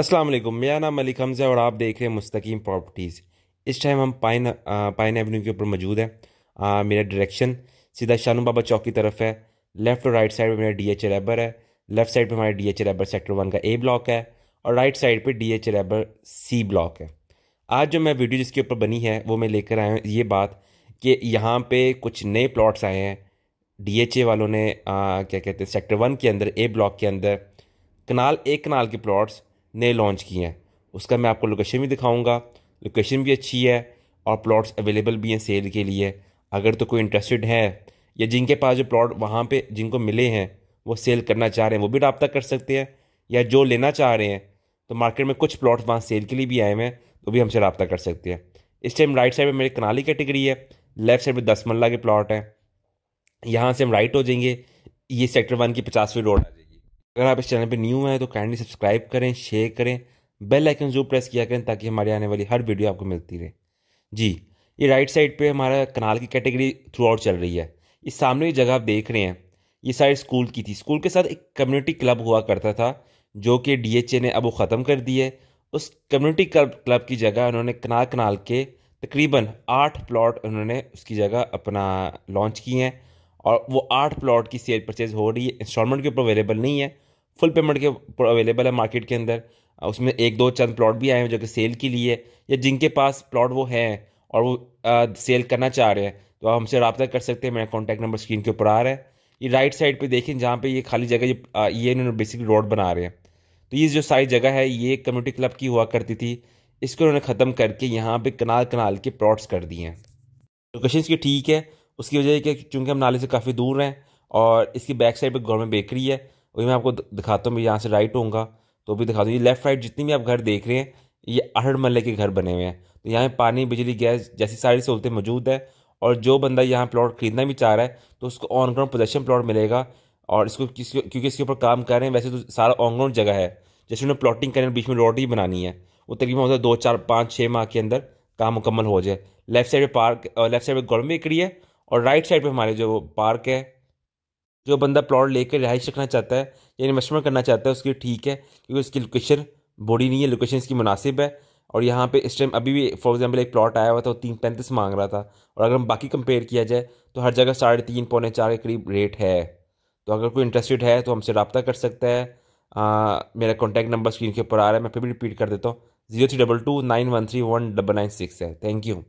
अस्सलाम वालेकुम मेरा नाम मलिक हमज़ा और आप देख रहे हैं मुस्तकीम प्रॉपर्टीज़ इस टाइम हम पाइन पाइन एवेन्यू के ऊपर मौजूद हैं मेरा डायरेक्शन सीधा शानू बाबा चौक की तरफ है लेफ़्ट और राइट साइड पर मेरा डी एच रैबर है लेफ़्ट साइड पर हमारे डी एच रैबर सेक्टर वन का ए ब्लॉक है और राइट साइड पर डी एच रैबर सी ब्लॉक है आज जो मैं वीडियो जिसके ऊपर बनी है वो मैं लेकर आया हूँ ये बात कि यहाँ पर कुछ नए प्लॉट्स आए हैं डी एच ए वालों ने आ, क्या कहते हैं सेक्टर वन के अंदर ए ब्लॉक के अंदर कनाल एक कनाल के प्लॉट्स नए लॉन्च किए हैं उसका मैं आपको लोकेशन भी दिखाऊंगा लोकेशन भी अच्छी है और प्लॉट्स अवेलेबल भी हैं सेल के लिए अगर तो कोई इंटरेस्टेड है या जिनके पास जो प्लॉट वहाँ पे जिनको मिले हैं वो सेल करना चाह रहे हैं वो भी रबता कर सकते हैं या जो लेना चाह रहे हैं तो मार्केट में कुछ प्लॉट वहाँ सेल के लिए भी आए हुए हैं तो भी हमसे रबता कर सकते हैं इस टाइम राइट साइड में मेरी कनाली कैटेगरी है लेफ्ट साइड में दस मल्ला के प्लॉट हैं यहाँ से हम राइट हो जाएंगे ये सेक्टर वन की पचासवीं रोड आ जाएगी अगर आप इस चैनल पर न्यू हैं तो काइंडली सब्सक्राइब करें शेयर करें बेल आइकन जरूर प्रेस किया करें ताकि हमारी आने वाली हर वीडियो आपको मिलती रहे जी ये राइट साइड पे हमारा कनाल की कैटेगरी थ्रू आउट चल रही है ये सामने की जगह आप देख रहे हैं ये साइड स्कूल की थी स्कूल के साथ एक कम्युनिटी क्लब हुआ करता था जो कि डीएचए ने अब वो ख़त्म कर दी है उस कम्युनिटी क्लब क्लब की जगह उन्होंने कनाल कनाल के तकरीबन आठ प्लॉट उन्होंने उसकी जगह अपना लॉन्च किए हैं और वो आठ प्लॉट की सेल परचेज हो रही है इंस्टॉलमेंट के ऊपर अवेलेबल नहीं है फुल पेमेंट के ऊपर अवेलेबल है मार्केट के अंदर उसमें एक दो चंद प्लॉट भी आए हैं जो कि सेल के लिए या जिनके पास प्लॉट वो हैं और वो आ, सेल करना चाह रहे हैं तो आप हमसे रबता कर सकते हैं मेरा कॉन्टैक्ट नंबर स्क्रीन के ऊपर आ रहा है ये राइट साइड पर देखें जहाँ पर ये खाली जगह ये ये इन्होंने बेसिकली रोड बना रहे हैं तो ये जो सारी जगह है ये कम्युनिटी क्लब की हुआ करती थी इसको उन्होंने ख़त्म करके यहाँ पे कनाल कनाल के प्लॉट्स कर दिए हैं लोकेशन की ठीक है उसकी वजह कि चूँकि हम नाले से काफ़ी दूर हैं और इसकी बैक साइड पर गवर्नमेंट बेकरी है वही मैं आपको दिखाता हूँ मैं यहाँ से राइट होऊंगा तो भी दिखा दूँ ये लेफ्ट राइट जितनी भी आप घर देख रहे हैं ये अठहठ मल्ले के घर बने हुए हैं तो यहाँ पानी बिजली गैस जैसी सारी सहूलतें मौजूद है और जो बंदा यहाँ प्लॉट खरीदना भी चाह रहा है तो उसको ऑन ग्राउंड पोजेशन प्लॉट मिलेगा और इसको क्योंकि इसके ऊपर काम कर रहे हैं वैसे तो सारा ऑन ग्राउंड जगह है जैसे उन्हें प्लॉटिंग करें बीच में रोड ही बनानी है वो तकरीबन होता है दो चार पाँच छः माह के अंदर काम मुकम्मल हो जाए लेफ्ट साइड पर पार्क लेफ्ट साइड पे गवर्नमेंट बेकरी है और राइट साइड पे हमारे जो पार्क है जो बंदा प्लॉट लेकर रिहाइश रखना चाहता है या इन्वेस्टमेंट करना चाहता है उसकी ठीक है क्योंकि उसकी लोकेशन बॉडी नहीं है लोकेशन इसकी मुनासिब है और यहाँ पे इस टाइम अभी भी फॉर एग्जांपल एक प्लॉट आया हुआ था वो तीन पैंतीस मांग रहा था और अगर हम बाकी कंपेयर किया जाए तो हर जगह साढ़े तीन पौने चार के करीब रेट है तो अगर कोई इंटरेस्टेड है तो हमसे रबता कर सकता है आ, मेरा कॉन्टैक्ट नंबर स्क्रीन के ऊपर आ रहा है मैं फिर भी रिपीट कर देता हूँ zero three double two nine one three one double nine six है थैंक यू